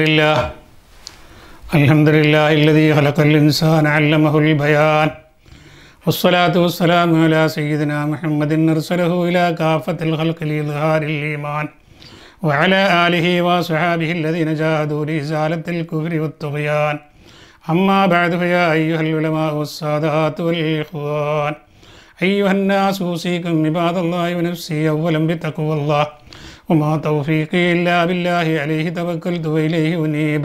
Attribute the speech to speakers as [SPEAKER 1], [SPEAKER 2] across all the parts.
[SPEAKER 1] لله الحمد لله الذي خلق الإنسان علمه البيان والصلاة والسلام على سيدنا محمد أرسله إلى كافة الخلق لإظهار الإيمان وعلى آله وصحابه الذين جاهدوا لإزالة الكفر والطغيان أما بعد فيا أيها العلماء والسادات والإخوان أيها الناس أوصيكم عباد الله ونفسي أولا بتقوى الله وما توفيقي إلا بالله عليه توكلت وإليه أنيب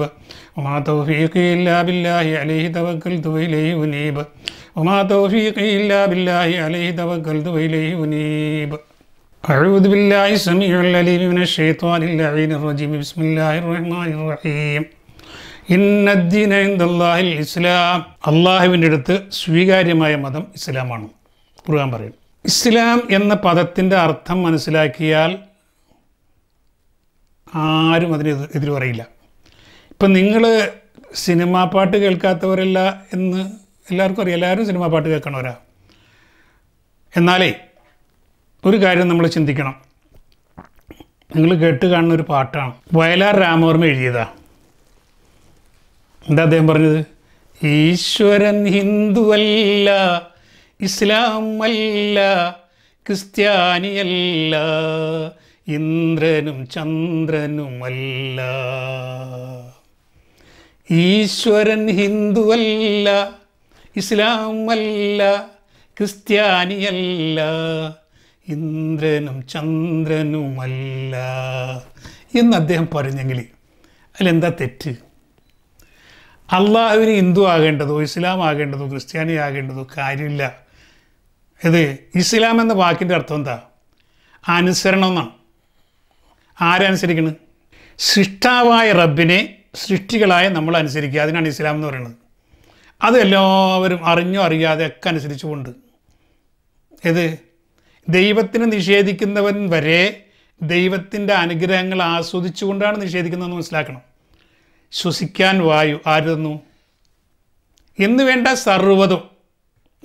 [SPEAKER 1] وما توفيقي إلا بالله عليه توكلت وإليه أنيب وما توفيقي إلا بالله عليه توكلت وإليه أنيب أعوذ بالله السميع العليم من الشيطان اللعين الرجيم بسم الله الرحمن الرحيم الدين ഇന്നദ്ദീൻ الله ഇസ്ലാം അള്ളാഹുവിൻ്റെ അടുത്ത് സ്വീകാര്യമായ മതം ഇസ്ലാമാണ് ഖുർആൻ പറയും ഇസ്ലാം എന്ന പദത്തിൻ്റെ അർത്ഥം മനസ്സിലാക്കിയാൽ ആരും അതിന് എതിര് പറയില്ല ഇപ്പം നിങ്ങൾ സിനിമാ പാട്ട് കേൾക്കാത്തവരല്ല എന്ന് എല്ലാവർക്കും അറിയാം എല്ലാവരും സിനിമാ പാട്ട് കേൾക്കണവരാ എന്നാലേ ഒരു കാര്യം നമ്മൾ ചിന്തിക്കണം നിങ്ങൾ കേട്ട് കാണുന്ന ഒരു പാട്ടാണ് വയലാർ രാമവർമ്മ എഴുതിയതാ എന്താ അദ്ദേഹം പറഞ്ഞത് ഈശ്വരൻ ഹിന്ദുവല്ല ഇസ്ലാം അല്ല ക്രിസ്ത്യാനിയല്ല ഇന്ദ്രനും ചന്ദ്രനുമല്ല ഈശ്വരൻ ഹിന്ദുവല്ല അല്ല ക്രിസ്ത്യാനിയല്ല ഇന്ദ്രനും ചന്ദ്രനുമല്ല എന്ന് അദ്ദേഹം പറഞ്ഞെങ്കിൽ അതിലെന്താ തെറ്റ് അള്ളാഹുവിന് ഹിന്ദു ആകേണ്ടതോ ഇസ്ലാം ആകേണ്ടതോ ക്രിസ്ത്യാനി ആകേണ്ടതോ കാര്യമില്ല ഇത് ഇസ്ലാം എന്ന വാക്കിൻ്റെ അർത്ഥം എന്താ അനുസരണം എന്നാണ് ആരനുസരിക്കണം സൃഷ്ടാവായ റബ്ബിനെ സൃഷ്ടികളായ നമ്മൾ അനുസരിക്കുക അതിനാണ് ഇസ്ലാം എന്ന് പറയുന്നത് അത് എല്ലാവരും അറിഞ്ഞോ അറിയാതെ ഒക്കെ അനുസരിച്ചുകൊണ്ട് ഇത് ദൈവത്തിന് നിഷേധിക്കുന്നവൻ വരെ ദൈവത്തിൻ്റെ അനുഗ്രഹങ്ങൾ ആസ്വദിച്ചുകൊണ്ടാണ് നിഷേധിക്കുന്നതെന്ന് മനസ്സിലാക്കണം ശ്വസിക്കാൻ വായു ആര് തന്നു എന്ന് വേണ്ട സർവ്വതും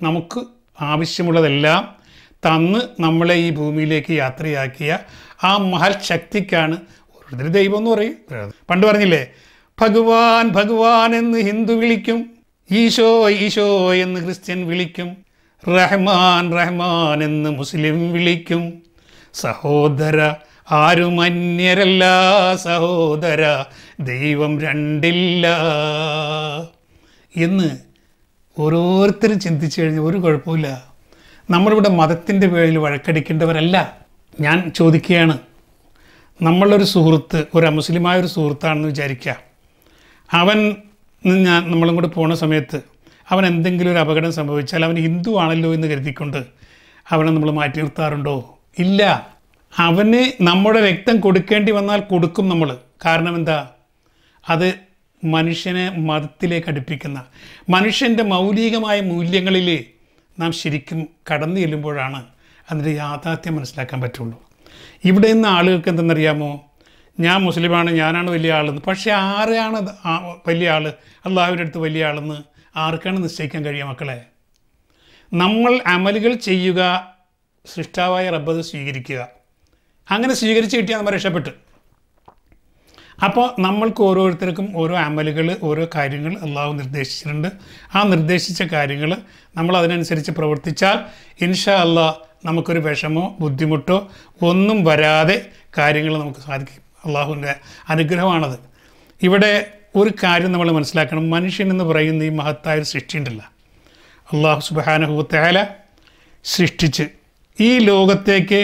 [SPEAKER 1] നമുക്ക് ആവശ്യമുള്ളതെല്ലാം തന്ന് നമ്മളെ ഈ ഭൂമിയിലേക്ക് യാത്രയാക്കിയ ആ മഹൽ ശക്തിക്കാണ് ഒരു ദൈവം എന്ന് പറയും പണ്ട് പറഞ്ഞില്ലേ ഭഗവാൻ ഭഗവാൻ എന്ന് ഹിന്ദു വിളിക്കും ഈശോ ഈശോ എന്ന് ക്രിസ്ത്യൻ വിളിക്കും റഹ്മാൻ റഹ്മാൻ എന്ന് മുസ്ലിം വിളിക്കും സഹോദര ആരും അന്യരല്ല സഹോദര ദൈവം രണ്ടില്ല എന്ന് ഓരോരുത്തരും ചിന്തിച്ചു കഴിഞ്ഞാൽ ഒരു കുഴപ്പമില്ല നമ്മളിവിടെ മതത്തിൻ്റെ പേരിൽ വഴക്കടിക്കേണ്ടവരല്ല ഞാൻ ചോദിക്കുകയാണ് നമ്മളൊരു സുഹൃത്ത് ഒരു മുസ്ലിമായ ഒരു സുഹൃത്താണെന്ന് വിചാരിക്കുക അവൻ ഞാൻ നമ്മളും കൂടെ പോണ സമയത്ത് അവൻ എന്തെങ്കിലും ഒരു അപകടം സംഭവിച്ചാൽ അവൻ ഹിന്ദു ആണല്ലോ എന്ന് കരുതിക്കൊണ്ട് അവനെ നമ്മൾ മാറ്റി നിർത്താറുണ്ടോ ഇല്ല അവന് നമ്മുടെ രക്തം കൊടുക്കേണ്ടി വന്നാൽ കൊടുക്കും നമ്മൾ കാരണം എന്താ അത് മനുഷ്യനെ മതത്തിലേക്ക് അടുപ്പിക്കുന്ന മനുഷ്യൻ്റെ മൗലികമായ മൂല്യങ്ങളിൽ നാം ശരിക്കും കടന്നു ചെല്ലുമ്പോഴാണ് അതിൻ്റെ യാഥാർത്ഥ്യം മനസ്സിലാക്കാൻ പറ്റുള്ളൂ ഇവിടെ നിന്ന് ആളുകൾക്ക് എന്തെന്നറിയാമോ ഞാൻ മുസ്ലിമാണ് ഞാനാണ് വലിയ ആളെന്ന് പക്ഷേ ആരാണ് വലിയ ആൾ അള്ളാഹുവിൻ്റെ അടുത്ത് വലിയ ആളെന്ന് ആർക്കാണ് നിശ്ചയിക്കാൻ കഴിയുക മക്കളെ നമ്മൾ അമലുകൾ ചെയ്യുക സൃഷ്ടാവായ റബ്ബത് സ്വീകരിക്കുക അങ്ങനെ സ്വീകരിച്ച് കിട്ടിയാൽ നമ്മൾ രക്ഷപ്പെട്ടു അപ്പോൾ നമ്മൾക്ക് ഓരോരുത്തർക്കും ഓരോ അമലുകൾ ഓരോ കാര്യങ്ങൾ അള്ളാഹു നിർദ്ദേശിച്ചിട്ടുണ്ട് ആ നിർദ്ദേശിച്ച കാര്യങ്ങൾ നമ്മൾ അതിനനുസരിച്ച് പ്രവർത്തിച്ചാൽ ഇൻഷാ അള്ളാഹ് നമുക്കൊരു വിഷമോ ബുദ്ധിമുട്ടോ ഒന്നും വരാതെ കാര്യങ്ങൾ നമുക്ക് സാധിക്കും അള്ളാഹുവിൻ്റെ അനുഗ്രഹമാണത് ഇവിടെ ഒരു കാര്യം നമ്മൾ മനസ്സിലാക്കണം മനുഷ്യൻ എന്ന് പറയുന്ന ഈ മഹത്തായ സൃഷ്ടി ഉണ്ടല്ല അള്ളാഹു സുബാനഹുത്തേല സൃഷ്ടിച്ച് ഈ ലോകത്തേക്ക്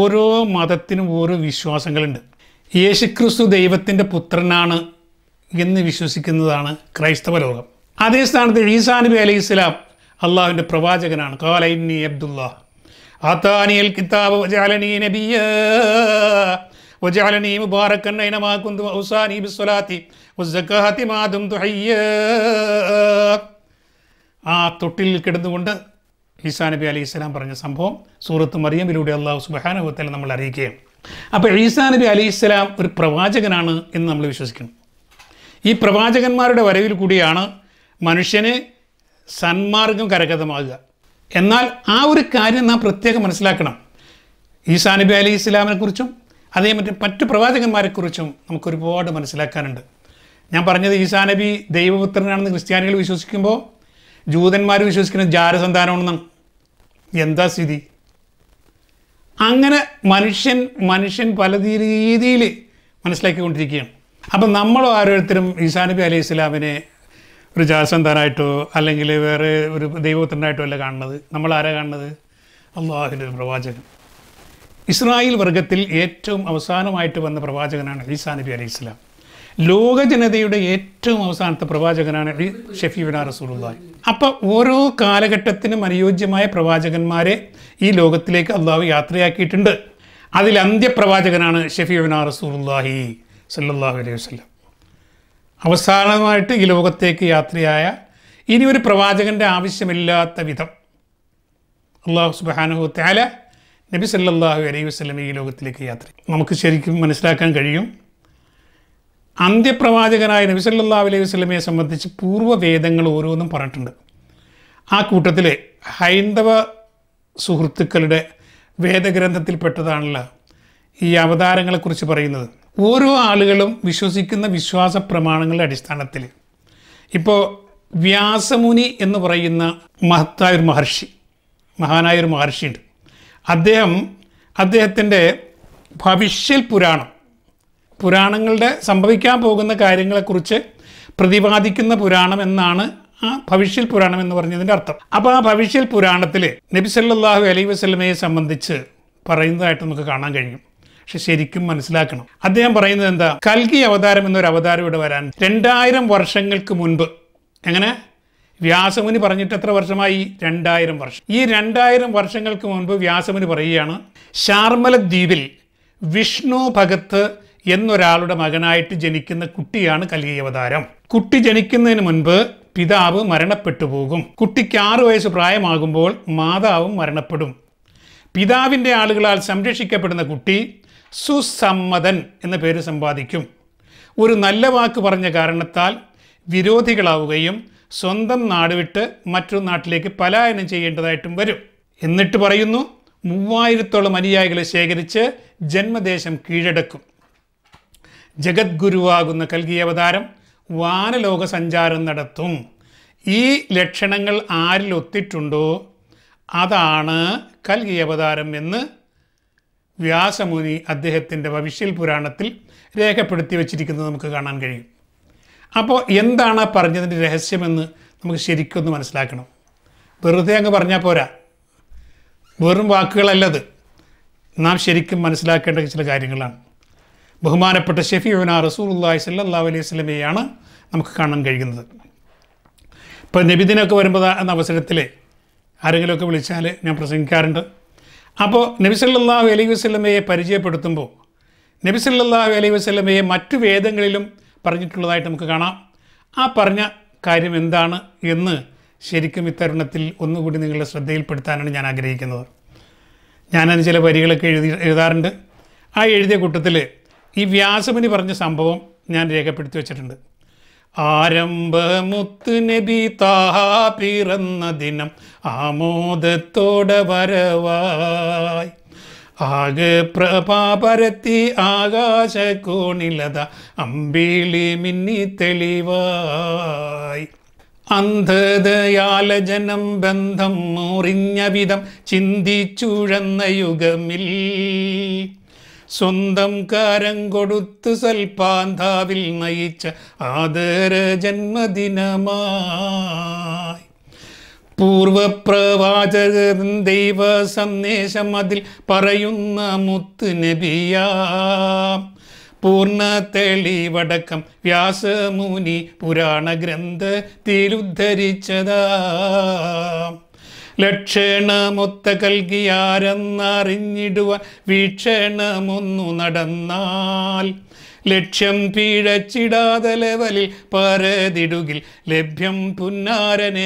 [SPEAKER 1] ഓരോ മതത്തിനും ഓരോ വിശ്വാസങ്ങളുണ്ട് യേശുക്രിസ്തു ദൈവത്തിൻ്റെ പുത്രനാണ് എന്ന് വിശ്വസിക്കുന്നതാണ് ക്രൈസ്തവ ലോകം അതേ സ്ഥാനത്ത് ഈസാ നബി അലൈഹി ഇസ്ലാം അള്ളാഹുവിൻ്റെ പ്രവാചകനാണ് കാലൈനി അബ്ദുല്ലാ അതാനിയൽ കിതാബ് വജാലനി നബിയ വജാലനി മുബാറക്കൻ ഐനമാ കുന്തു ഔസാനി ബിസ്വലാത്തി വസ്സകാത്തി മാതും തുഹയ്യ ആ തൊട്ടിൽ കിടന്നുകൊണ്ട് ഈസാ നബി അലൈഹി ഇസ്ലാം പറഞ്ഞ സംഭവം സൂറത്ത് മറിയമിലൂടെ അള്ളാഹു തആല നമ്മൾ അറിയിക്കുകയാണ് അപ്പോൾ ഈസാ നബി അലി ഇസ്ലാം ഒരു പ്രവാചകനാണ് എന്ന് നമ്മൾ വിശ്വസിക്കുന്നു ഈ പ്രവാചകന്മാരുടെ വരവിൽ കൂടിയാണ് മനുഷ്യന് സന്മാർഗം കരകതമാകുക എന്നാൽ ആ ഒരു കാര്യം നാം പ്രത്യേകം മനസ്സിലാക്കണം ഈസാ നബി അലി കുറിച്ചും അതേ മറ്റ് മറ്റു പ്രവാചകന്മാരെക്കുറിച്ചും നമുക്ക് ഒരുപാട് മനസ്സിലാക്കാനുണ്ട് ഞാൻ പറഞ്ഞത് ഈസാ നബി ദൈവപുത്രനാണെന്ന് ക്രിസ്ത്യാനികൾ വിശ്വസിക്കുമ്പോൾ ജൂതന്മാർ വിശ്വസിക്കുന്നത് ജാരസന്താനമാണെന്നാണ് എന്താ സ്ഥിതി അങ്ങനെ മനുഷ്യൻ മനുഷ്യൻ പല രീതിയിൽ മനസ്സിലാക്കിക്കൊണ്ടിരിക്കുകയാണ് അപ്പം നമ്മൾ ഓരോരുത്തരും ഈസാ നബി അലൈഹി ഇസ്ലാമിനെ ഒരു ജാസന്താനായിട്ടോ അല്ലെങ്കിൽ വേറെ ഒരു ദൈവപുത്രനായിട്ടോ അല്ല കാണുന്നത് നമ്മൾ ആരാ കാണുന്നത് അള്ളാഹുവിൻ്റെ ഒരു പ്രവാചകൻ ഇസ്രായേൽ വർഗത്തിൽ ഏറ്റവും അവസാനമായിട്ട് വന്ന പ്രവാചകനാണ് ഈസാ നബി അലൈഹി ഇസ്ലാം ലോക ജനതയുടെ ഏറ്റവും അവസാനത്തെ പ്രവാചകനാണ് ഷെഫീബിന റസൂലുള്ളാഹി അപ്പോൾ ഓരോ കാലഘട്ടത്തിനും അനുയോജ്യമായ പ്രവാചകന്മാരെ ഈ ലോകത്തിലേക്ക് അള്ളാഹു യാത്രയാക്കിയിട്ടുണ്ട് അതിൽ അന്ത്യപ്രവാചകനാണ് ഷെഫീബിന റസൂലുള്ളാഹി സല്ലാഹു അലൈഹി വസല്ലം അവസാനമായിട്ട് ഈ ലോകത്തേക്ക് യാത്രയായ ഇനി ഒരു പ്രവാചകൻ്റെ ആവശ്യമില്ലാത്ത വിധം അള്ളാഹു സുബാനുഹു താല നബി സല്ലാഹു അലൈഹി വസല്ലം ഈ ലോകത്തിലേക്ക് യാത്ര നമുക്ക് ശരിക്കും മനസ്സിലാക്കാൻ കഴിയും അന്ത്യപ്രവാചകനായ നബിസല്ലാ അലൈഹി വസ്ലമയെ സംബന്ധിച്ച് പൂർവ്വ വേദങ്ങൾ ഓരോന്നും പറഞ്ഞിട്ടുണ്ട് ആ കൂട്ടത്തിൽ ഹൈന്ദവ സുഹൃത്തുക്കളുടെ വേദഗ്രന്ഥത്തിൽപ്പെട്ടതാണല്ലോ ഈ അവതാരങ്ങളെക്കുറിച്ച് പറയുന്നത് ഓരോ ആളുകളും വിശ്വസിക്കുന്ന വിശ്വാസ പ്രമാണങ്ങളുടെ അടിസ്ഥാനത്തിൽ ഇപ്പോൾ വ്യാസമുനി എന്ന് പറയുന്ന മഹത്തായ ഒരു മഹർഷി മഹാനായ ഒരു മഹർഷിയുണ്ട് അദ്ദേഹം അദ്ദേഹത്തിൻ്റെ ഭവിഷ്യൽ പുരാണം പുരാണങ്ങളുടെ സംഭവിക്കാൻ പോകുന്ന കാര്യങ്ങളെക്കുറിച്ച് പ്രതിപാദിക്കുന്ന പുരാണം എന്നാണ് ആ ഭവിഷ്യൽ പുരാണം എന്ന് പറഞ്ഞതിൻ്റെ അർത്ഥം അപ്പോൾ ആ ഭവിഷ്യൽ പുരാണത്തിൽ നബി സല്ലാഹു അലൈ വസ്ലമയെ സംബന്ധിച്ച് പറയുന്നതായിട്ട് നമുക്ക് കാണാൻ കഴിയും പക്ഷെ ശരിക്കും മനസ്സിലാക്കണം അദ്ദേഹം പറയുന്നത് എന്താ കൽകി അവതാരം എന്നൊരു അവതാരം ഇവിടെ വരാൻ രണ്ടായിരം വർഷങ്ങൾക്ക് മുൻപ് എങ്ങനെ വ്യാസമുനി പറഞ്ഞിട്ട് എത്ര വർഷമായി രണ്ടായിരം വർഷം ഈ രണ്ടായിരം വർഷങ്ങൾക്ക് മുൻപ് വ്യാസമുനി പറയുകയാണ് ശാർമല ദ്വീപിൽ വിഷ്ണു ഭഗത്ത് എന്നൊരാളുടെ മകനായിട്ട് ജനിക്കുന്ന കുട്ടിയാണ് കലിയവതാരം കുട്ടി ജനിക്കുന്നതിന് മുൻപ് പിതാവ് മരണപ്പെട്ടു പോകും കുട്ടിക്ക് ആറ് വയസ്സ് പ്രായമാകുമ്പോൾ മാതാവും മരണപ്പെടും പിതാവിൻ്റെ ആളുകളാൽ സംരക്ഷിക്കപ്പെടുന്ന കുട്ടി സുസമ്മതൻ എന്ന പേര് സമ്പാദിക്കും ഒരു നല്ല വാക്ക് പറഞ്ഞ കാരണത്താൽ വിരോധികളാവുകയും സ്വന്തം നാട് വിട്ട് മറ്റൊരു നാട്ടിലേക്ക് പലായനം ചെയ്യേണ്ടതായിട്ടും വരും എന്നിട്ട് പറയുന്നു മൂവായിരത്തോളം അനുയായികളെ ശേഖരിച്ച് ജന്മദേശം കീഴടക്കും ജഗദ്ഗുരുവാകുന്ന കൽകി അവതാരം വാനലോക സഞ്ചാരം നടത്തും ഈ ലക്ഷണങ്ങൾ ആരിൽ ഒത്തിട്ടുണ്ടോ അതാണ് കൽകി അവതാരം എന്ന് വ്യാസമുനി അദ്ദേഹത്തിൻ്റെ ഭവിഷ്യൽ പുരാണത്തിൽ രേഖപ്പെടുത്തി വച്ചിരിക്കുന്നത് നമുക്ക് കാണാൻ കഴിയും അപ്പോൾ എന്താണ് ആ പറഞ്ഞതിൻ്റെ രഹസ്യമെന്ന് നമുക്ക് ശരിക്കൊന്ന് മനസ്സിലാക്കണം വെറുതെ അങ്ങ് പറഞ്ഞാൽ പോരാ വെറും വാക്കുകളല്ലത് നാം ശരിക്കും മനസ്സിലാക്കേണ്ട ചില കാര്യങ്ങളാണ് ബഹുമാനപ്പെട്ട ഷെഫീഉന റസൂലുല്ലാഹി സല്ലാ അലൈഹി സ്വലമയാണ് നമുക്ക് കാണാൻ കഴിയുന്നത് ഇപ്പോൾ നബിദിനൊക്കെ വരുമ്പോൾ എന്ന അവസരത്തിൽ ആരെങ്കിലുമൊക്കെ വിളിച്ചാൽ ഞാൻ പ്രസംഗിക്കാറുണ്ട് അപ്പോൾ നബി സല്ലാഹു അലൈഹി വസ്ലമയെ പരിചയപ്പെടുത്തുമ്പോൾ നബി സല്ലാഹു അലൈഹി വസ്ലമയെ മറ്റു വേദങ്ങളിലും പറഞ്ഞിട്ടുള്ളതായിട്ട് നമുക്ക് കാണാം ആ പറഞ്ഞ കാര്യം എന്താണ് എന്ന് ശരിക്കും ഇത്തരുണത്തിൽ ഒന്നുകൂടി നിങ്ങളുടെ ശ്രദ്ധയിൽപ്പെടുത്താനാണ് ഞാൻ ആഗ്രഹിക്കുന്നത് ഞാനതിന് ചില വരികളൊക്കെ എഴുതി എഴുതാറുണ്ട് ആ എഴുതിയ കൂട്ടത്തിൽ ഈ വ്യാസമുനി പറഞ്ഞ സംഭവം ഞാൻ രേഖപ്പെടുത്തി വെച്ചിട്ടുണ്ട് ആരംഭമുത്ത് നബി താഹാ പിറന്ന ദിനം ആമോദത്തോടെ വരവായി ആകെ പ്രഭാപരത്തി കോണിലത അമ്പിളി മിന്നി തെളിവായി അന്ധതയാല ജനം ബന്ധം മുറിഞ്ഞ വിധം ചിന്തിച്ചുഴന്ന യുഗമിൽ സ്വന്തം കാരം കൊടുത്തു സൽപാന്താവിൽ നയിച്ച ആദര ജന്മദിനമായി പൂർവപ്രവാചകൻ ദൈവ സന്ദേശം അതിൽ പറയുന്ന മുത്ത് നബിയ പൂർണ്ണ തെളിവടക്കം വ്യാസമുനി പുരാണ ഗ്രന്ഥ തിരുദ്ധരിച്ചതാ ലക്ഷണമൊത്ത കൽകിയാരെന്നറിഞ്ഞിടുവാൻ വീക്ഷണമൊന്നു നടന്നാൽ ലക്ഷ്യം പീഴച്ചിടാതെ ലെവലിൽ പരതിടുകിൽ ലഭ്യം പുന്നാരനബിയാം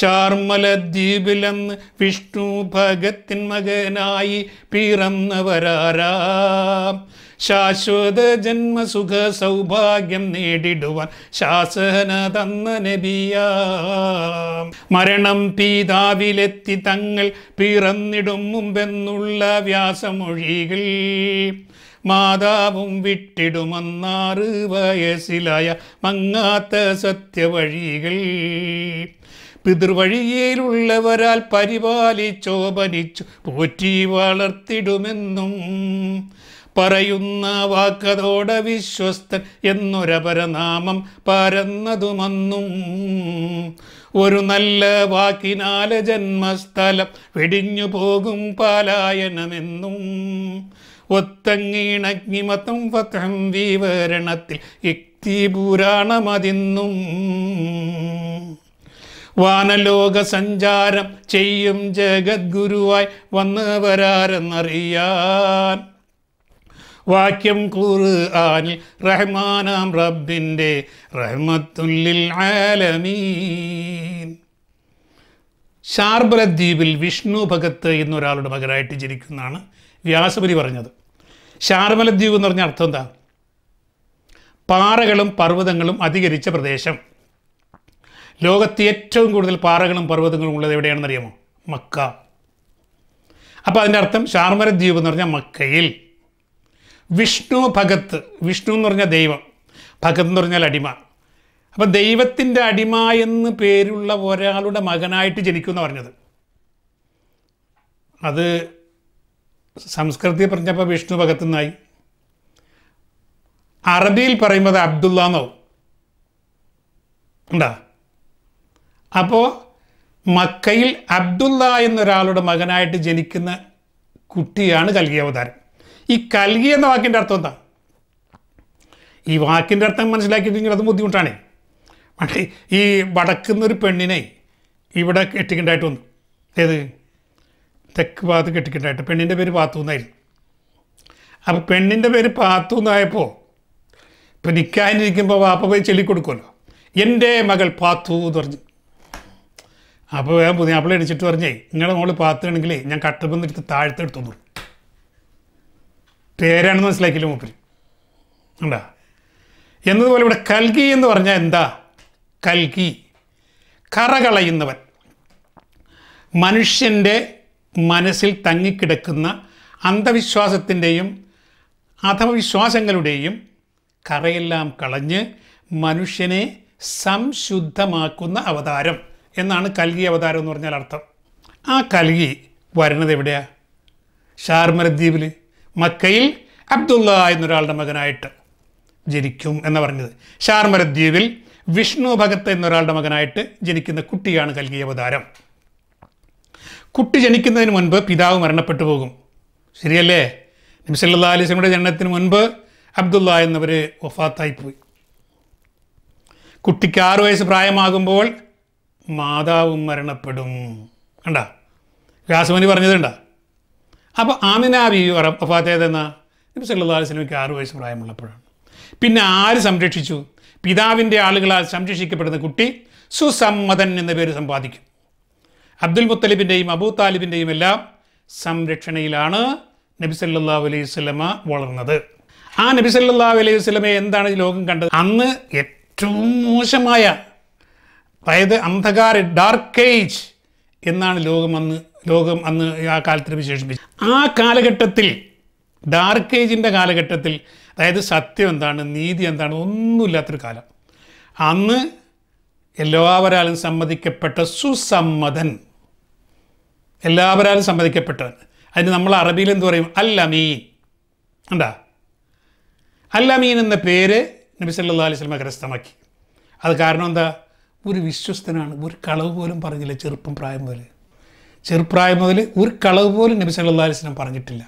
[SPEAKER 1] ഷാർമലദ്വീപിലെന്ന് വിഷ്ണു ഭഗത്തിൻ മകനായി പിറന്നവരാരാം ശാശ്വത ജന്മസുഖ സൗഭാഗ്യം നേടിടുവാൻ ശാസന തന്ന നബിയാം മരണം പീതാവിലെത്തി തങ്ങൾ പിറന്നിടും മുമ്പെന്നുള്ള വ്യാസമൊഴികൾ മാതാവും വിട്ടിടുമെന്നാറ് വയസ്സിലായ മങ്ങാത്ത സത്യവഴികൾ പിതൃവഴിയിലുള്ളവരാൽ പരിപാലിച്ചോപനിച്ചു പോറ്റി വളർത്തിടുമെന്നും പറയുന്ന വാക്കതോട വിശ്വസ്തൻ എന്നൊരപരനാമം പരന്നതുമന്നും ഒരു നല്ല വാക്കിനാല ജന്മസ്ഥലം വെടിഞ്ഞു പോകും പാലായനമെന്നും ഒത്തങ്ങീണഗ്നിമതം പത്രം വിവരണത്തിൽ പുരാണമതിന്നും വാനലോക സഞ്ചാരം ചെയ്യും ജഗദ്ഗുരുവായി വന്നവരാരെന്നറിയാൻ വാക്യം ഖുർആനിൽ റഹ്മാനാം റബ്ബിൻ്റെ റഹ്മത്തുല്ലിൽ ആലമീൻ ശാർബല ദ്വീപിൽ വിഷ്ണു ഭഗത്ത് എന്നൊരാളുടെ മകനായിട്ട് ജനിക്കുന്നതാണ് വ്യാസപുരി പറഞ്ഞത് ശാർബല ദ്വീപ് എന്ന് പറഞ്ഞ അർത്ഥം എന്താ പാറകളും പർവ്വതങ്ങളും അധികരിച്ച പ്രദേശം ലോകത്ത് ഏറ്റവും കൂടുതൽ പാറകളും പർവ്വതങ്ങളും ഉള്ളത് അറിയാമോ മക്ക അപ്പോൾ അതിൻ്റെ അർത്ഥം ഷാർമര എന്ന് പറഞ്ഞാൽ മക്കയിൽ വിഷ്ണു ഭഗത്ത് വിഷ്ണു എന്ന് പറഞ്ഞാൽ ദൈവം ഭഗത് എന്ന് പറഞ്ഞാൽ അടിമ അപ്പം ദൈവത്തിൻ്റെ അടിമ എന്ന് പേരുള്ള ഒരാളുടെ മകനായിട്ട് എന്ന് പറഞ്ഞത് അത് സംസ്കൃതി പറഞ്ഞപ്പോൾ വിഷ്ണു ഭഗത്ത് നിന്നായി അറബിയിൽ പറയുമ്പോൾ അബ്ദുള്ള എന്നാവും ഉണ്ടാ അപ്പോൾ മക്കയിൽ അബ്ദുല്ല എന്നൊരാളുടെ മകനായിട്ട് ജനിക്കുന്ന കുട്ടിയാണ് കൽകിയ അവതാരം ഈ കൽകി എന്ന വാക്കിൻ്റെ അർത്ഥം എന്താ ഈ വാക്കിൻ്റെ അർത്ഥം മനസ്സിലാക്കിയിട്ടുണ്ടെങ്കിൽ അത് ബുദ്ധിമുട്ടാണേ പക്ഷേ ഈ വടക്കുന്നൊരു പെണ്ണിനെ ഇവിടെ കെട്ടിക്കണ്ടായിട്ട് വന്നു ഏത് തെക്ക് ഭാഗത്ത് കെട്ടിക്കണ്ടായിട്ട് പെണ്ണിൻ്റെ പേര് പാത്തു എന്നായിരുന്നു അപ്പോൾ പെണ്ണിൻ്റെ പേര് പാത്തു എന്നായപ്പോൾ ഇപ്പം നിൽക്കാനിരിക്കുമ്പോൾ വാപ്പ പോയി ചെല്ലിക്കൊടുക്കുമല്ലോ എൻ്റെ മകൾ പാത്തു എന്ന് പറഞ്ഞു അപ്പോൾ ഞാൻ പുതിയാപ്പിള അടിച്ചിട്ട് പറഞ്ഞേ നിങ്ങളുടെ മോള് പാത്തുകയാണെങ്കിൽ ഞാൻ കട്ടപ്പം എടുത്ത് താഴ്ത്തെടുത്തു പേരാണെന്ന് മനസ്സിലാക്കിയില്ല മൂപ്പര് ഉണ്ടാ എന്നതുപോലെ ഇവിടെ കൽകി എന്ന് പറഞ്ഞാൽ എന്താ കൽകി കറകളയുന്നവൻ മനുഷ്യൻ്റെ മനസ്സിൽ തങ്ങിക്കിടക്കുന്ന അന്ധവിശ്വാസത്തിൻ്റെയും അധമവിശ്വാസങ്ങളുടെയും കറയെല്ലാം കളഞ്ഞ് മനുഷ്യനെ സംശുദ്ധമാക്കുന്ന അവതാരം എന്നാണ് കൽകി അവതാരം എന്ന് പറഞ്ഞാൽ അർത്ഥം ആ കൽകി വരുന്നത് എവിടെയാണ് ഷാർമരദ്വീപിൽ മക്കയിൽ അബ്ദുള്ള എന്നൊരാളുടെ മകനായിട്ട് ജനിക്കും എന്ന് പറഞ്ഞത് ഷാർമരദ്വീപിൽ വിഷ്ണു ഭഗത്ത് എന്നൊരാളുടെ മകനായിട്ട് ജനിക്കുന്ന കുട്ടിയാണ് കൽകി അവതാരം കുട്ടി ജനിക്കുന്നതിന് മുൻപ് പിതാവ് മരണപ്പെട്ടു പോകും ശരിയല്ലേ നിമിസല്ലാ അലിസ്ലമിയുടെ ജനനത്തിന് മുൻപ് അബ്ദുള്ള എന്നവർ വഫാത്തായിപ്പോയി കുട്ടിക്ക് ആറു വയസ്സ് പ്രായമാകുമ്പോൾ മാതാവും മരണപ്പെടും കണ്ട വ്യാസമനി പറഞ്ഞതുണ്ടോ അപ്പോൾ ആമിനാ ബി വഫാത്തേതെന്ന് നബി സല്ലാ വസ്ലമിക്ക് ആറ് വയസ്സ് പ്രായമുള്ളപ്പോഴാണ് പിന്നെ ആര് സംരക്ഷിച്ചു പിതാവിൻ്റെ ആളുകളാൽ സംരക്ഷിക്കപ്പെടുന്ന കുട്ടി സുസമ്മതൻ എന്ന പേര് സമ്പാദിക്കും അബ്ദുൽ മുത്തലിബിൻ്റെയും അബൂ താലിബിൻ്റെയും എല്ലാം സംരക്ഷണയിലാണ് നബി സല്ലാ അലൈഹി വസ്ലമ വളർന്നത് ആ നബി സല്ലാ അലൈഹി വസ്ലമെ എന്താണ് ഈ ലോകം കണ്ടത് അന്ന് ഏറ്റവും മോശമായ അതായത് അന്ധകാര ഡാർക്ക് ഏജ് എന്നാണ് ലോകം അന്ന് ലോകം അന്ന് ആ കാലത്തിന് വിശേഷിപ്പിച്ചു ആ കാലഘട്ടത്തിൽ ഡാർക്ക് ഏജിൻ്റെ കാലഘട്ടത്തിൽ അതായത് സത്യം എന്താണ് നീതി എന്താണ് ഒന്നുമില്ലാത്തൊരു കാലം അന്ന് എല്ലാവരാലും സമ്മതിക്കപ്പെട്ട സുസമ്മതൻ എല്ലാവരാലും സമ്മതിക്കപ്പെട്ടവൻ അതിന് നമ്മൾ അറബിയിൽ എന്ത് പറയും അൽ അമീൻ ഉണ്ടാ അൽ അമീൻ എന്ന പേര് നബി സല്ലാ അലൈഹി സ്വലമ കരസ്ഥമാക്കി അത് കാരണം എന്താ ഒരു വിശ്വസ്തനാണ് ഒരു കളവ് പോലും പറഞ്ഞില്ല ചെറുപ്പം പ്രായം പോലെ ചെറുപ്രായം മുതൽ ഒരു കളവ് പോലും നബി സല്ലാ അലൈഹി സ്വലം പറഞ്ഞിട്ടില്ല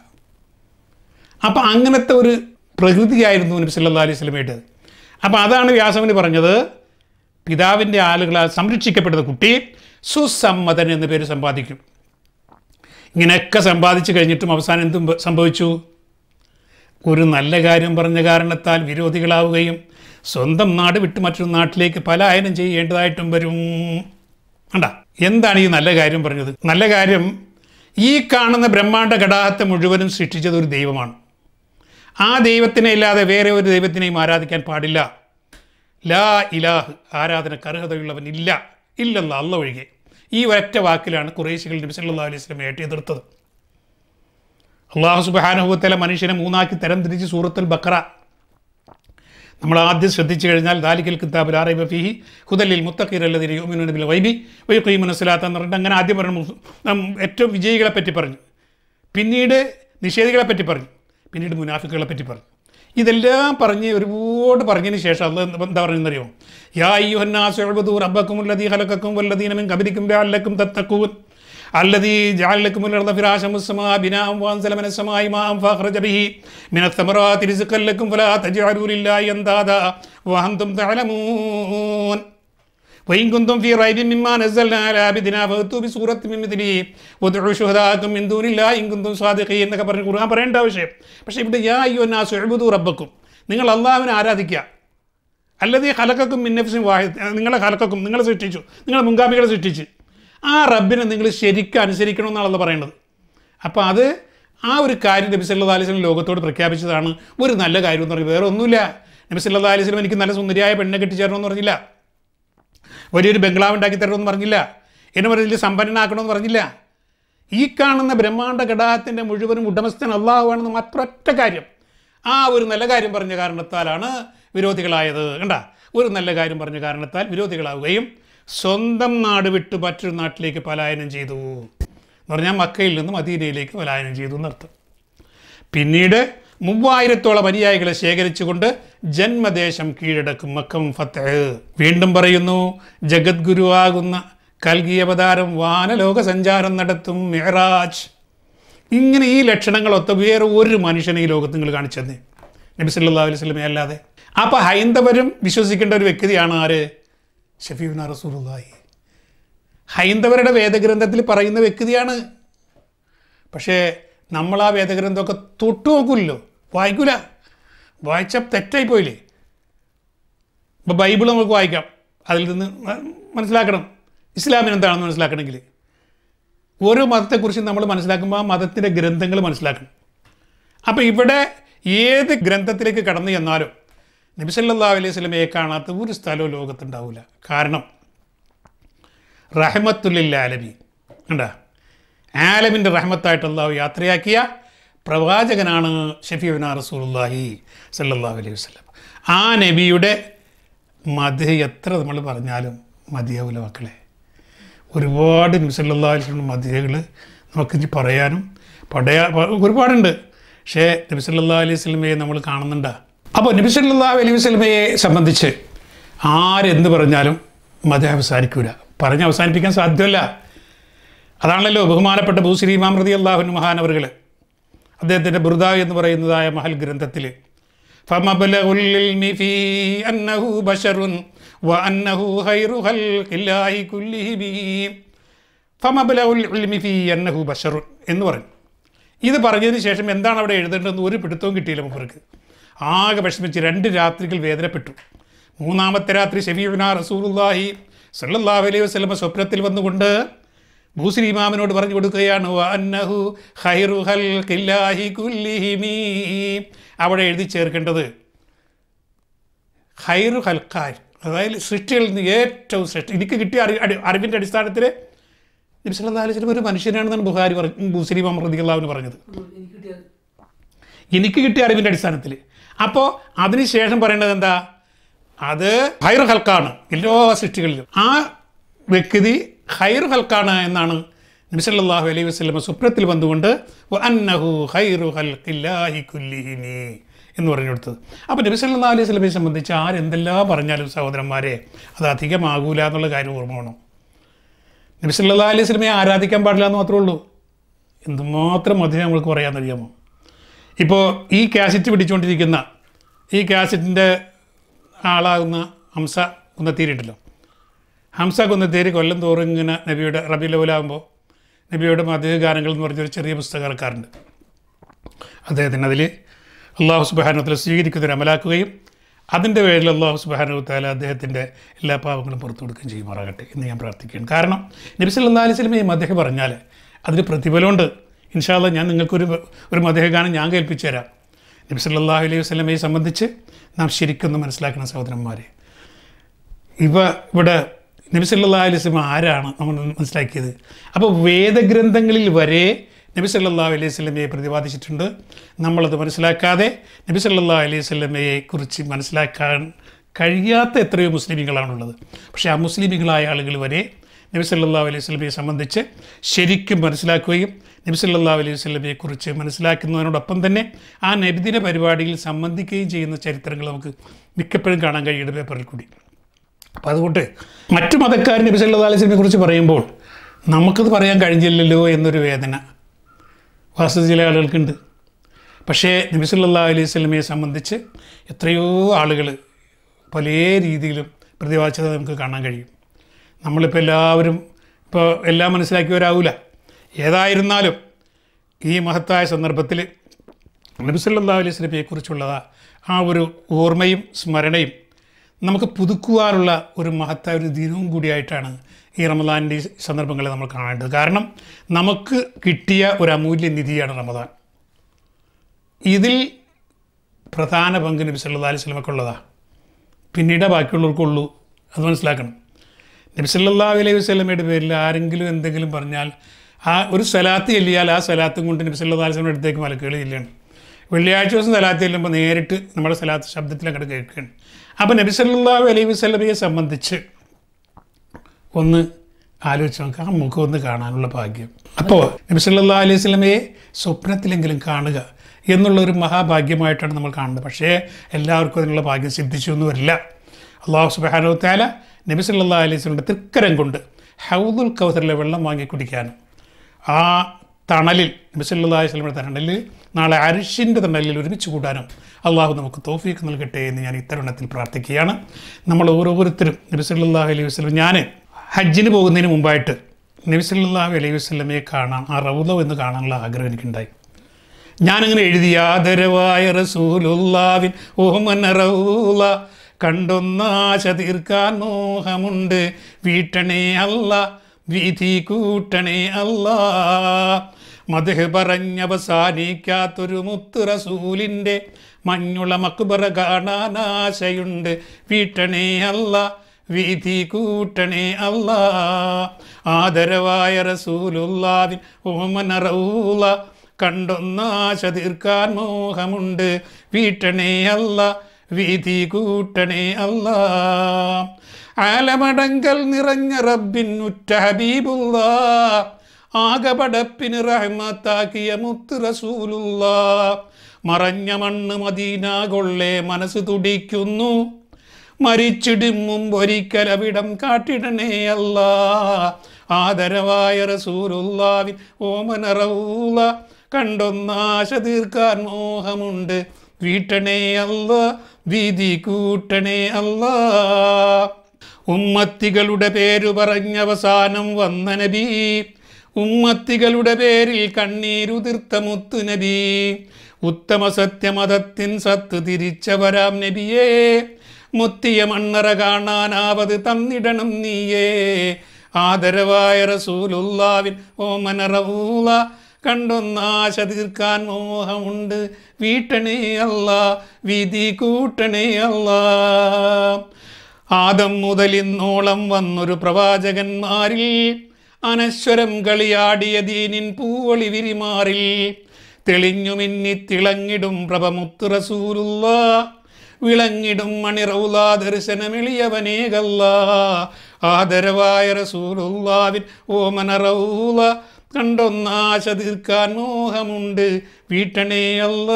[SPEAKER 1] അപ്പം അങ്ങനത്തെ ഒരു പ്രകൃതിയായിരുന്നു നബി സല്ലാ അലൈഹി സ്വലമേട്ട് അപ്പോൾ അതാണ് വ്യാസവന് പറഞ്ഞത് പിതാവിൻ്റെ ആളുകളാൽ സംരക്ഷിക്കപ്പെടുന്ന കുട്ടി സുസമ്മതൻ എന്ന പേര് സമ്പാദിക്കും ഇങ്ങനെയൊക്കെ സമ്പാദിച്ചു കഴിഞ്ഞിട്ടും അവസാനം എന്തും സംഭവിച്ചു ഒരു നല്ല കാര്യം പറഞ്ഞ കാരണത്താൽ വിരോധികളാവുകയും സ്വന്തം നാട് വിട്ട് മറ്റൊരു നാട്ടിലേക്ക് പലായനം ചെയ്യേണ്ടതായിട്ടും വരും അണ്ട എന്താണ് ഈ നല്ല കാര്യം പറഞ്ഞത് നല്ല കാര്യം ഈ കാണുന്ന ബ്രഹ്മാണ്ട ഘടാഹത്തെ മുഴുവനും സൃഷ്ടിച്ചത് ഒരു ദൈവമാണ് ആ ദൈവത്തിനെ ഇല്ലാതെ വേറെ ഒരു ദൈവത്തിനെയും ആരാധിക്കാൻ പാടില്ല ലാ ഇലാഹ് ആരാധന അർഹതയുള്ളവൻ ഇല്ല ഇല്ലല്ല അല്ല ഒഴികെ ഈ ഒറ്റ വാക്കിലാണ് കുറേശികൾ നബി സല്ലാ അലൈഹി സ്വലമയെ എതിർത്തത് അള്ളാഹു സുബാനുഭവത്തിലെ മനുഷ്യനെ മൂന്നാക്കി തരം തിരിച്ച് സൂറത്തുൽ ബക്ര നമ്മൾ ആദ്യം ശ്രദ്ധിച്ചു കഴിഞ്ഞാൽ ദാലിക്കൽ കിതാബിൽ ആറൈ ബഫിഹി ഹുദലിൽ മുത്തഖീർ അല്ലതിരി യോമിനുബിൽ വൈബി മനസ്സിലാത്ത എന്ന് പറഞ്ഞിട്ട് അങ്ങനെ ആദ്യം പറഞ്ഞു ഏറ്റവും വിജയികളെ പറ്റി പറഞ്ഞു പിന്നീട് നിഷേധികളെ പറ്റി പറഞ്ഞു പിന്നീട് മുനാഫിക്കുകളെ പറ്റി പറഞ്ഞു ഇതെല്ലാം പറഞ്ഞ് ഒരുപാട് പറഞ്ഞതിന് ശേഷം അത് എന്താ പറയുന്നറിയോ യാ അയ്യോ അബക്കും വല്ലതീ ഹലക്കും വല്ലതീനമിൻ കബരിക്കും ലാലക്കും തത്തക്കൂൻ അല്ലതീ ജാലക്കും മുലർന്ന ഫിറാശമുസ്സമാ ബിനാം വാൻസലമനസ്സമായി മാം ഫഹ്റജ ബിഹി മിനത്തമറാതി ലക്കും ഫലാ തജഅലൂലില്ലാഹി അന്താദ വഹന്തും തഅലമൂൻ وإن كنتم في ريب مما نزلنا على عبدنا فأتوا بسورة من മിൻ وادعوا شهداءكم من دون الله إن كنتم صادقين എന്നൊക്കെ പറഞ്ഞ് ഖുർആൻ പറയേണ്ട ആവശ്യം പക്ഷേ ഇവിടെ യാ അയ്യോ നാസ് എഴുപതു റബ്ബക്കും നിങ്ങൾ അള്ളാഹുവിനെ ആരാധിക്കുക അല്ലതീ മിൻ നഫ്സിൻ വാഹിദ നിങ്ങളെ ഹലക്കക്കും നിങ്ങളെ സൃഷ്ടിച്ചു നിങ്ങളെ മുൻഗാമികളെ സൃഷ്ടിച്ച് ആ റബ്ബിനെ നിങ്ങൾ ശരിക്കും അനുസരിക്കണം എന്നാണല്ലോ പറയേണ്ടത് അപ്പോൾ അത് ആ ഒരു കാര്യം നബി സല്ലാ അലിസ്ലം ലോകത്തോട് പ്രഖ്യാപിച്ചതാണ് ഒരു നല്ല കാര്യം എന്ന് പറയുന്നത് വേറെ ഒന്നുമില്ല നബി സല്ലാ അലിസ്ലം എനിക്ക് നല്ല സുന്ദരിയായ പെണ്ണെ കെട്ടിച്ചേരണമെന്ന് പറഞ്ഞില്ല വലിയൊരു ബംഗ്ലാവ് ഉണ്ടാക്കി തരണമെന്ന് പറഞ്ഞില്ല എന്നെ പറഞ്ഞ സമ്പന്നനാക്കണമെന്ന് പറഞ്ഞില്ല ഈ കാണുന്ന ബ്രഹ്മാണ്ട ഘടകത്തിൻ്റെ മുഴുവനും ഉടമസ്ഥൻ അള്ളാഹുവാണെന്ന് ഒറ്റ കാര്യം ആ ഒരു നല്ല കാര്യം പറഞ്ഞ കാരണത്താലാണ് വിരോധികളായത് കണ്ട ഒരു നല്ല കാര്യം പറഞ്ഞ കാരണത്താൽ വിരോധികളാവുകയും സ്വന്തം നാട് വിട്ട് മറ്റൊരു നാട്ടിലേക്ക് പലായനം ചെയ്തു എന്ന് പറഞ്ഞാൽ മക്കയിൽ നിന്ന് മദീനയിലേക്ക് പലായനം ചെയ്തു എന്നർത്ഥം പിന്നീട് മൂവായിരത്തോളം അനുയായികളെ ശേഖരിച്ചുകൊണ്ട് ജന്മദേശം കീഴടക്കും മക്കം ഫത്തഹ് വീണ്ടും പറയുന്നു ജഗദ്ഗുരുവാകുന്ന കൽകിയ അവതാരം വാനലോക സഞ്ചാരം നടത്തും മെഹറാജ് ഇങ്ങനെ ഈ ലക്ഷണങ്ങളൊത്ത വേറെ ഒരു മനുഷ്യനെ ഈ ലോകത്ത് നിങ്ങൾ കാണിച്ചു നബി സല്ലാ അലൈഹി സ്വലമേ അല്ലാതെ അപ്പോൾ ഹൈന്ദവരും വിശ്വസിക്കേണ്ട ഒരു വ്യക്തിയാണ് ആര് ഷഫീബ് റസൂലുള്ളാഹി ഹൈന്ദവരുടെ വേദഗ്രന്ഥത്തിൽ പറയുന്ന വ്യക്തിയാണ് പക്ഷേ നമ്മൾ ആ വേദഗ്രന്ഥമൊക്കെ തൊട്ടു നോക്കില്ലല്ലോ വായിക്കൂല വായിച്ച തെറ്റായി പോയില്ലേ ഇപ്പോൾ ബൈബിൾ നമുക്ക് വായിക്കാം അതിൽ നിന്ന് മനസ്സിലാക്കണം ഇസ്ലാമിന് എന്താണെന്ന് മനസ്സിലാക്കണമെങ്കിൽ ഓരോ മതത്തെക്കുറിച്ച് നമ്മൾ മനസ്സിലാക്കുമ്പോൾ ആ മതത്തിൻ്റെ ഗ്രന്ഥങ്ങൾ മനസ്സിലാക്കണം അപ്പോൾ ഇവിടെ ഏത് ഗ്രന്ഥത്തിലേക്ക് കടന്നു ചെന്നാലും നബിസല്ലാ അലൈഹി സ്വലമയെ കാണാത്ത ഒരു സ്ഥലവും ലോകത്തുണ്ടാവില്ല കാരണം റഹ്മത്തുല്ല ആലമി ഉണ്ടാ ആലമിൻ്റെ റഹ്മത്തായിട്ട് അള്ളാഹു യാത്രയാക്കിയ പ്രവാചകനാണ് ഷഫീബിന റസൂലുല്ലാഹി സല്ലാ അലൈഹി വസ്ലം ആ നബിയുടെ മതി എത്ര നമ്മൾ പറഞ്ഞാലും മതിയാവില്ല മക്കളെ ഒരുപാട് നബിസല്ലാ അലൈഹി മതികൾ നമുക്ക് പറയാനും പടയാ ഒരുപാടുണ്ട് പക്ഷേ നബിസല്ലാ അലൈഹി സ്വലമയെ നമ്മൾ കാണുന്നുണ്ടാ അപ്പോൾ നബിസല്ലാ അലൈഹി വസ്ലമയെ സംബന്ധിച്ച് ആരെന്ത് പറഞ്ഞാലും മതം അവസാനിക്കൂല പറഞ്ഞ് അവസാനിപ്പിക്കാൻ സാധ്യമല്ല അതാണല്ലോ ബഹുമാനപ്പെട്ട ഭൂശ്രീ ഇമാം റതി അള്ളാഹുൻ മഹാനവറുകൾ അദ്ദേഹത്തിൻ്റെ ബുർദ എന്ന് പറയുന്നതായ മഹൽ ഗ്രന്ഥത്തിൽ എന്ന് പറഞ്ഞു ഇത് പറഞ്ഞതിന് ശേഷം എന്താണ് അവിടെ എഴുതേണ്ടതെന്ന് ഒരു പിടുത്തവും കിട്ടിയില്ല മുഹർക്ക് ആകെ വിഷമിച്ച് രണ്ട് രാത്രികൾ വേദനപ്പെട്ടു മൂന്നാമത്തെ രാത്രി ഷെഫീബിന റസൂലുല്ലാഹി സല്ലല്ലാഹു അലൈഹി വസ്ലമ സ്വപ്നത്തിൽ വന്നുകൊണ്ട് ഭൂസരി ഇമാമിനോട് പറഞ്ഞു കൊടുക്കുകയാണ് അന്നഹു ഹൈറു ഹൽ കുല്ലിഹിമി അവിടെ എഴുതി ചേർക്കേണ്ടത് ഹൈറു ഹൽക്കാർ അതായത് സൃഷ്ടികളിൽ നിന്ന് ഏറ്റവും ശ്രേഷ്ഠ എനിക്ക് കിട്ടിയ അറി അറിവിൻ്റെ അടിസ്ഥാനത്തിൽ നബിസ്വല്ലാ അലൈഹി സ്വലം ഒരു മനുഷ്യനാണെന്നാണ് ബുഹാരി പറഞ്ഞു ഭൂസരി ഇമാം അൻഹു പറഞ്ഞത് എനിക്ക് കിട്ടിയ അറിവിൻ്റെ അടിസ്ഥാനത്തിൽ അപ്പോൾ അതിനുശേഷം പറയേണ്ടത് എന്താ അത് ഹൈർ ഹൽക്കാണ് എല്ലാ സൃഷ്ടികളിലും ആ വ്യക്തി ഹൈർ ഹൽക്കാണ് എന്നാണ് നബിസല്ലാഹു അലൈഹി വസ്ലമ സുപ്രത്തിൽ വന്നുകൊണ്ട് എന്ന് പറഞ്ഞു കൊടുത്തത് അപ്പോൾ നബി സല്ലാ അലൈഹി സ്വലമയെ സംബന്ധിച്ച് ആരെന്തെല്ലാം പറഞ്ഞാലും സഹോദരന്മാരെ അത് അധികമാകൂല എന്നുള്ള കാര്യം ഓർമ്മ വേണം നബി സല്ലാ അലൈഹി സ്വലമയെ ആരാധിക്കാൻ പാടില്ല എന്ന് മാത്രമേ ഉള്ളൂ എന്തുമാത്രം അധികം നമ്മൾക്ക് പറയാമെന്നറിയാമോ ഇപ്പോൾ ഈ കാസറ്റ് പിടിച്ചുകൊണ്ടിരിക്കുന്ന ഈ കാസറ്റിൻ്റെ ആളാകുന്ന ഹംസ കുന്നത്തേരിയുണ്ടല്ലോ ഹംസ കുന്നത്തേരി കൊല്ലം തോറും ഇങ്ങനെ നബിയുടെ റബി ലൗലാകുമ്പോൾ നബിയുടെ ഗാനങ്ങൾ എന്ന് പറഞ്ഞൊരു ചെറിയ പുസ്തകം ഇറക്കാറുണ്ട് അദ്ദേഹത്തിന് അതിൽ അള്ളാഹു സുബാനുത്തല സ്വീകരിക്കുന്നതിന് അമലാക്കുകയും അതിൻ്റെ പേരിൽ അള്ളാഹു സുബാനുത്താല അദ്ദേഹത്തിൻ്റെ എല്ലാ പാപങ്ങളും പുറത്തു കൊടുക്കുകയും ചെയ്യുമാറാകട്ടെ എന്ന് ഞാൻ പ്രാർത്ഥിക്കുകയാണ് കാരണം നബിസ് അല്ലാ അദ്ദേഹം പറഞ്ഞാൽ അതിന് പ്രതിഫലമുണ്ട് ഇൻഷാല്ല ഞാൻ നിങ്ങൾക്കൊരു ഒരു മതേഹഗാനം ഞാൻ കേൾപ്പിച്ചു തരാം നബി സല്ലാഹു അലൈഹി വസ്ലമയെ സംബന്ധിച്ച് നാം ശരിക്കും മനസ്സിലാക്കുന്ന സഹോദരന്മാരെ ഇവ ഇവിടെ നബി സല്ലാ അലൈഹി സ്വലം ആരാണ് നമ്മൾ മനസ്സിലാക്കിയത് അപ്പോൾ വേദഗ്രന്ഥങ്ങളിൽ വരെ നബി സല്ലാ അലൈഹി സ്വലമയെ പ്രതിപാദിച്ചിട്ടുണ്ട് നമ്മളത് മനസ്സിലാക്കാതെ നബി സല്ലാ അലൈഹി സ്വലമയെ കുറിച്ച് മനസ്സിലാക്കാൻ കഴിയാത്ത എത്രയോ മുസ്ലിമികളാണുള്ളത് പക്ഷേ ആ മുസ്ലിമികളായ ആളുകൾ വരെ നബി സല്ലാ അലൈഹി സ്വലമയെ സംബന്ധിച്ച് ശരിക്കും മനസ്സിലാക്കുകയും നബിസല്ലാ അലൈഹി കുറിച്ച് മനസ്സിലാക്കുന്നതിനോടൊപ്പം തന്നെ ആ നബിദിന പരിപാടിയിൽ സംബന്ധിക്കുകയും ചെയ്യുന്ന ചരിത്രങ്ങൾ നമുക്ക് മിക്കപ്പോഴും കാണാൻ കഴിയുന്ന പേപ്പറിൽ കൂടി അപ്പോൾ അതുകൊണ്ട് മറ്റു മതക്കാർ നബിസല്ലാ അലൈഹി വല്ലമയെ കുറിച്ച് പറയുമ്പോൾ നമുക്കത് പറയാൻ കഴിഞ്ഞില്ലല്ലോ എന്നൊരു വേദന വാസ്തു ചില ആളുകൾക്കുണ്ട് പക്ഷേ നബിസല്ലാ അലൈഹി സ്വലമയെ സംബന്ധിച്ച് എത്രയോ ആളുകൾ പല രീതിയിലും പ്രതിപാദിച്ചത് നമുക്ക് കാണാൻ കഴിയും നമ്മളിപ്പോൾ എല്ലാവരും ഇപ്പോൾ എല്ലാം മനസ്സിലാക്കിയവരാവില്ല ഏതായിരുന്നാലും ഈ മഹത്തായ സന്ദർഭത്തിൽ നബിസല്ലാ അലൈഹി സ്വലമയെക്കുറിച്ചുള്ള ആ ഒരു ഓർമ്മയും സ്മരണയും നമുക്ക് പുതുക്കുവാനുള്ള ഒരു മഹത്തായ ഒരു ദിനവും കൂടിയായിട്ടാണ് ഈ റമദാൻ്റെ ഈ സന്ദർഭങ്ങളെ നമ്മൾ കാണേണ്ടത് കാരണം നമുക്ക് കിട്ടിയ ഒരു അമൂല്യ നിധിയാണ് റമദാൻ ഇതിൽ പ്രധാന പങ്ക് നബി സല്ലാ അലൈഹി സ്വലമക്കുള്ളതാണ് പിന്നീട് ബാക്കിയുള്ളവർക്കുള്ളൂ അത് മനസ്സിലാക്കണം നബി സല്ലാ അലൈഹി വസ്ലമയുടെ പേരിൽ ആരെങ്കിലും എന്തെങ്കിലും പറഞ്ഞാൽ ആ ഒരു സലാത്ത് ചെല്ലിയാൽ ആ സലാത്തും കൊണ്ട് നബിസല്ലാസ്ലമിൻ്റെ അടുത്തേക്ക് മലക്കുകൾ ചെല്ലുകയാണ് വെള്ളിയാഴ്ച ദിവസം സലാത്ത് ചെല്ലുമ്പോൾ നേരിട്ട് നമ്മുടെ സലാത്ത് ശബ്ദത്തിൽ അങ്ങോട്ട് കേൾക്കുകയാണ് അപ്പോൾ നബി സല്ലാഹു അലൈഹി വസ്ലമയെ സംബന്ധിച്ച് ഒന്ന് ആലോചിച്ച് നോക്കുക ആ മുഖം ഒന്ന് കാണാനുള്ള ഭാഗ്യം അപ്പോൾ നബി സല്ലാ അലൈഹി വസ്ലമയെ സ്വപ്നത്തിലെങ്കിലും കാണുക എന്നുള്ള ഒരു മഹാഭാഗ്യമായിട്ടാണ് നമ്മൾ കാണുന്നത് പക്ഷേ എല്ലാവർക്കും അതിനുള്ള ഭാഗ്യം സിദ്ധിച്ചു എന്ന് വരില്ല അള്ളാഹു സുബാനോ താല നബി അലൈഹി സ്വലിൻ്റെ തൃക്കരം കൊണ്ട് ഹൗദുൽ കൗസറിലെ വെള്ളം വാങ്ങി കുടിക്കാനും ആ തണലിൽ നബിസല്ലാഹി സ്വലമിയുടെ തണലിൽ നാളെ അരിഷിൻ്റെ തണലിൽ ഒരുമിച്ച് കൂടാനും അള്ളാഹു നമുക്ക് തോഫീക്ക് നൽകട്ടെ എന്ന് ഞാൻ ഇത്തരുണത്തിൽ പ്രാർത്ഥിക്കുകയാണ് നമ്മൾ ഓരോരുത്തരും നബിസല്ലാഹു അലൈഹി വസ്ലം ഞാൻ ഹജ്ജിന് പോകുന്നതിന് മുമ്പായിട്ട് നബിസല്ലാഹു അലൈഹി വസ്ലമയെ കാണാൻ ആ റൗദ എന്ന് കാണാനുള്ള ആഗ്രഹം എനിക്കുണ്ടായി ഞാനിങ്ങനെ എഴുതി ആദരവായ റസൂലുല്ലാവിൻ ഓമന റൗല കണ്ടൊന്നാശ തീർക്കാൻ മോഹമുണ്ട് വീട്ടണേ അല്ല വിധി കൂട്ടണേ അല്ല മതഹ് പറഞ്ഞവസാനിക്കാത്തൊരു മുത്തുറസൂലിൻ്റെ റസൂലിൻ്റെ മഞ്ഞുള കാണാൻ ആശയുണ്ട് വീട്ടണേ അല്ല വിധി കൂട്ടണേ അല്ല ആദരവായ റസൂലുല്ലാവിൻ ഓമനറൂല റൗല കണ്ടൊന്നാശ തീർക്കാൻ മോഹമുണ്ട് വീട്ടണേ അല്ല വിധി കൂട്ടണേ അല്ല ആലമടങ്കൽ നിറഞ്ഞ റബ്ബിൻ ഉറ്റ ഹബീബുള്ള ആകപടപ്പിന് റഹ്മത്താക്കിയ മുത്ത് റസൂലുള്ള മറഞ്ഞ മണ്ണ് മദീന കൊള്ളെ മനസ്സ് തുടിക്കുന്നു മരിച്ചിടും മുമ്പൊരിക്കലവിടം കാട്ടിടണേ അല്ല ആദരവായ റസൂലുള്ളാവിൻ ഓമനറൂല കണ്ടൊന്നാശ തീർക്കാൻ മോഹമുണ്ട് വീട്ടണേ അല്ല വീതി കൂട്ടണേ അല്ലാ ഉമ്മത്തികളുടെ പേരു പറഞ്ഞവസാനം വന്ന നബി ഉമ്മത്തികളുടെ പേരിൽ കണ്ണീരുതിർത്ത മുത്തു നബി ഉത്തമ സത്യമതത്തിൻ സത്ത് തിരിച്ചവരാം നബിയേ മുത്തിയ മണ്ണറ കാണാനാവത് തന്നിടണം നീയേ ആദരവായ റസൂലുല്ലാവിൻ ഓ മനറവൂല കണ്ടൊന്നാശ തീർക്കാൻ മോഹമുണ്ട് വീട്ടണേ അല്ല വിധി കൂട്ടണേ അല്ല ആദം ഇന്നോളം വന്നൊരു പ്രവാചകന്മാരിൽ അനശ്വരം കളിയാടിയ ദീനിൻ പൂവളി വിരിമാറിൽ തെളിഞ്ഞു മിന്നി തിളങ്ങിടും പ്രഭമുത്ത് റസൂലുള്ള വിളങ്ങിടും മണിറൗലാ ദർശനമെളിയവനേകല്ല ആദരവായ റസൂലുല്ലാവിൻ ഓമനറൗല റൗല കണ്ടൊന്നാശ തീർക്കാൻ മോഹമുണ്ട് വീട്ടണേ അല്ല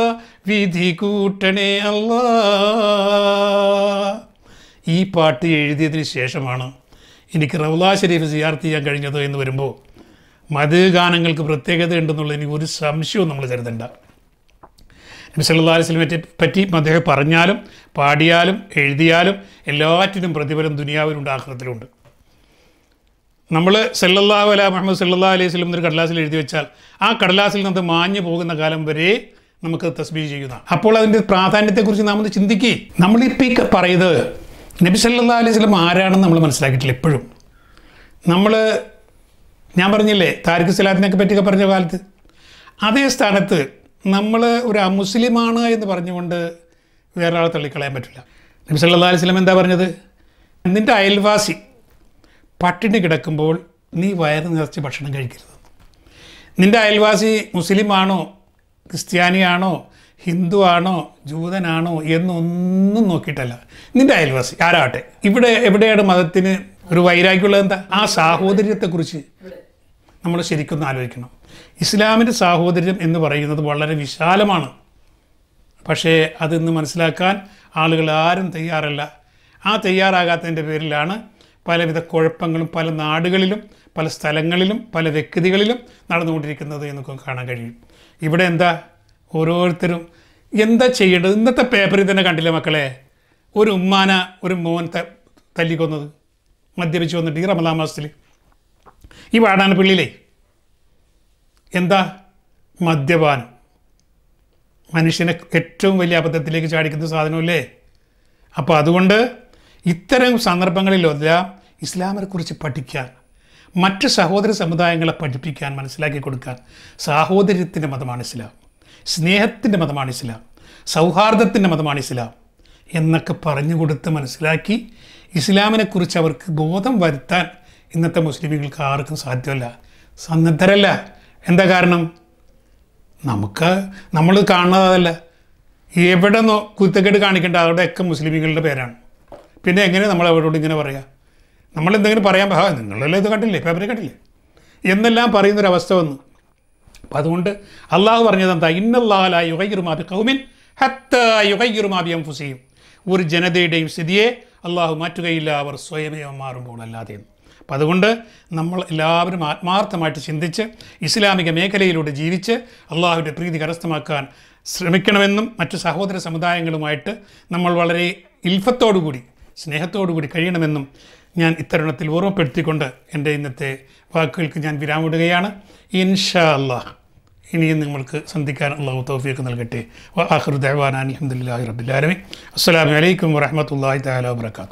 [SPEAKER 1] വിധി കൂട്ടണേ അല്ലാ ഈ പാട്ട് എഴുതിയതിന് ശേഷമാണ് എനിക്ക് റൗലാ ഷെരീഫ് സിയാർത്ത് ചെയ്യാൻ കഴിഞ്ഞത് എന്ന് വരുമ്പോൾ മത ഗാനങ്ങൾക്ക് പ്രത്യേകത ഉണ്ടെന്നുള്ള എനിക്ക് ഒരു സംശയവും നമ്മൾ കരുതണ്ട നബി നബിസല്ലാ അലിസ്ലമെ പറ്റി അദ്ദേഹം പറഞ്ഞാലും പാടിയാലും എഴുതിയാലും എല്ലാറ്റിനും പ്രതിഫലം ദുനിയാവിലുണ്ട് ആഹ്ലത്തിലുണ്ട് നമ്മൾ സല്ലല്ലാ അല മുഹമ്മദ് സല്ലാ അലൈഹി സ്വലം എന്നൊരു കടലാസിൽ എഴുതി വെച്ചാൽ ആ കടലാസിൽ നിന്ന് മാഞ്ഞു പോകുന്ന കാലം വരെ നമുക്ക് തസ്ബീ ചെയ്യുന്ന അപ്പോൾ അതിൻ്റെ പ്രാധാന്യത്തെക്കുറിച്ച് നാം ഒന്ന് ചിന്തിക്കുകയും നമ്മളിപ്പോൾ പറയുന്നത് നബി സല്ലാ അലൈഹി സ്വലം ആരാണെന്ന് നമ്മൾ മനസ്സിലാക്കിയിട്ടില്ല എപ്പോഴും നമ്മൾ ഞാൻ പറഞ്ഞില്ലേ താരിഖ് സലാത്തിനൊക്കെ പറ്റിയൊക്കെ പറഞ്ഞ കാലത്ത് അതേ സ്ഥാനത്ത് നമ്മൾ ഒരു അമുസ്ലിമാണ് എന്ന് പറഞ്ഞുകൊണ്ട് വേറെ ആളെ തള്ളിക്കളയാൻ പറ്റില്ല നബി സല്ലാ അലൈഹി സ്വലം എന്താ പറഞ്ഞത് നിൻ്റെ അയൽവാസി പട്ടിണി കിടക്കുമ്പോൾ നീ വയറ് നിറച്ച് ഭക്ഷണം കഴിക്കരുത് നിൻ്റെ അയൽവാസി മുസ്ലിമാണോ ക്രിസ്ത്യാനിയാണോ ഹിന്ദു ആണോ ജൂതനാണോ എന്നൊന്നും നോക്കിയിട്ടല്ല നിന്റെ അയൽവാസി ആരാട്ടെ ഇവിടെ എവിടെയാണ് മതത്തിന് ഒരു വൈരാഗ്യമുള്ളത് എന്താ ആ സാഹോദര്യത്തെക്കുറിച്ച് നമ്മൾ ശരിക്കൊന്ന് ആലോചിക്കണം ഇസ്ലാമിൻ്റെ സാഹോദര്യം എന്ന് പറയുന്നത് വളരെ വിശാലമാണ് പക്ഷേ അതിന്ന് മനസ്സിലാക്കാൻ ആളുകൾ ആരും തയ്യാറല്ല ആ തയ്യാറാകാത്തതിൻ്റെ പേരിലാണ് പലവിധ കുഴപ്പങ്ങളും പല നാടുകളിലും പല സ്ഥലങ്ങളിലും പല വ്യക്തികളിലും നടന്നുകൊണ്ടിരിക്കുന്നത് എന്നൊക്കെ കാണാൻ കഴിയും ഇവിടെ എന്താ ഓരോരുത്തരും എന്താ ചെയ്യേണ്ടത് ഇന്നത്തെ പേപ്പറിൽ തന്നെ കണ്ടില്ലേ മക്കളെ ഒരു ഉമ്മാന ഒരു മോൻ തല്ലിക്കൊന്നത് മദ്യപിച്ച് വന്നിട്ട് ഈ റമദാ മാസത്തിൽ ഈ വാടാന പിള്ളിയിലേ എന്താ മദ്യപാനം മനുഷ്യനെ ഏറ്റവും വലിയ അബദ്ധത്തിലേക്ക് ചാടിക്കുന്ന സാധനമല്ലേ അപ്പോൾ അതുകൊണ്ട് ഇത്തരം സന്ദർഭങ്ങളിലെല്ലാം ഇസ്ലാമിനെക്കുറിച്ച് പഠിക്കാൻ മറ്റ് സഹോദര സമുദായങ്ങളെ പഠിപ്പിക്കാൻ മനസ്സിലാക്കി കൊടുക്കാൻ സാഹോദര്യത്തിൻ്റെ മതമാണ് ഇസ്ലാം സ്നേഹത്തിൻ്റെ മതമാണ് ഇസ്ലാം സൗഹാർദ്ദത്തിൻ്റെ മതമാണ് ഇസ്ലാം എന്നൊക്കെ പറഞ്ഞു കൊടുത്ത് മനസ്സിലാക്കി ഇസ്ലാമിനെക്കുറിച്ച് അവർക്ക് ബോധം വരുത്താൻ ഇന്നത്തെ മുസ്ലിമുകൾക്ക് ആർക്കും സാധ്യമല്ല സന്നദ്ധരല്ല എന്താ കാരണം നമുക്ക് നമ്മൾ കാണുന്നതല്ല എവിടെ നോ കുത്തക്കേട് കാണിക്കേണ്ട അവിടെയൊക്കെ മുസ്ലിമുകളുടെ പേരാണ് പിന്നെ എങ്ങനെ നമ്മൾ അവരോട് ഇങ്ങനെ പറയാം നമ്മളെന്തെങ്കിലും പറയാൻ നിങ്ങളെല്ലാം ഇത് കണ്ടില്ലേ പേപ്പറിൽ കണ്ടില്ലേ എന്നെല്ലാം പറയുന്നൊരവസ്ഥ വന്നു അപ്പം അതുകൊണ്ട് അള്ളാഹു പറഞ്ഞത് എന്താ ഇന്നല്ലാല യുഗയ്യുറുമാബി കൗമിൻ ഹത്ത യുഗയ്യുറുമാബി ഫുസീം ഒരു ജനതയുടെയും സ്ഥിതിയെ അള്ളാഹു മാറ്റുകയില്ല അവർ സ്വയമേവ മാറുമ്പോൾ അല്ലാതെ അപ്പം അതുകൊണ്ട് നമ്മൾ എല്ലാവരും ആത്മാർത്ഥമായിട്ട് ചിന്തിച്ച് ഇസ്ലാമിക മേഖലയിലൂടെ ജീവിച്ച് അള്ളാഹുവിൻ്റെ പ്രീതി കരസ്ഥമാക്കാൻ ശ്രമിക്കണമെന്നും മറ്റു സഹോദര സമുദായങ്ങളുമായിട്ട് നമ്മൾ വളരെ ഇൽഫത്തോടുകൂടി സ്നേഹത്തോടുകൂടി കഴിയണമെന്നും ഞാൻ ഇത്തരുണത്തിൽ ഓർമ്മപ്പെടുത്തിക്കൊണ്ട് എൻ്റെ ഇന്നത്തെ വാക്കുകൾക്ക് ഞാൻ വിരാമിടുകയാണ് ഇൻഷാ അള്ളാഹ് ഇനിയും നിങ്ങൾക്ക് സന്ധിക്കാൻ അള്ളാഹു തൗഫീഖ് നൽകട്ടെ വ ആഹ്റുദ്വാൻ അലഹമുല്ലാഹി റബുല്ലാലമി അസ്സാം വലൈക്കും വരഹമത്തല്ലാഹി താല വാത്തു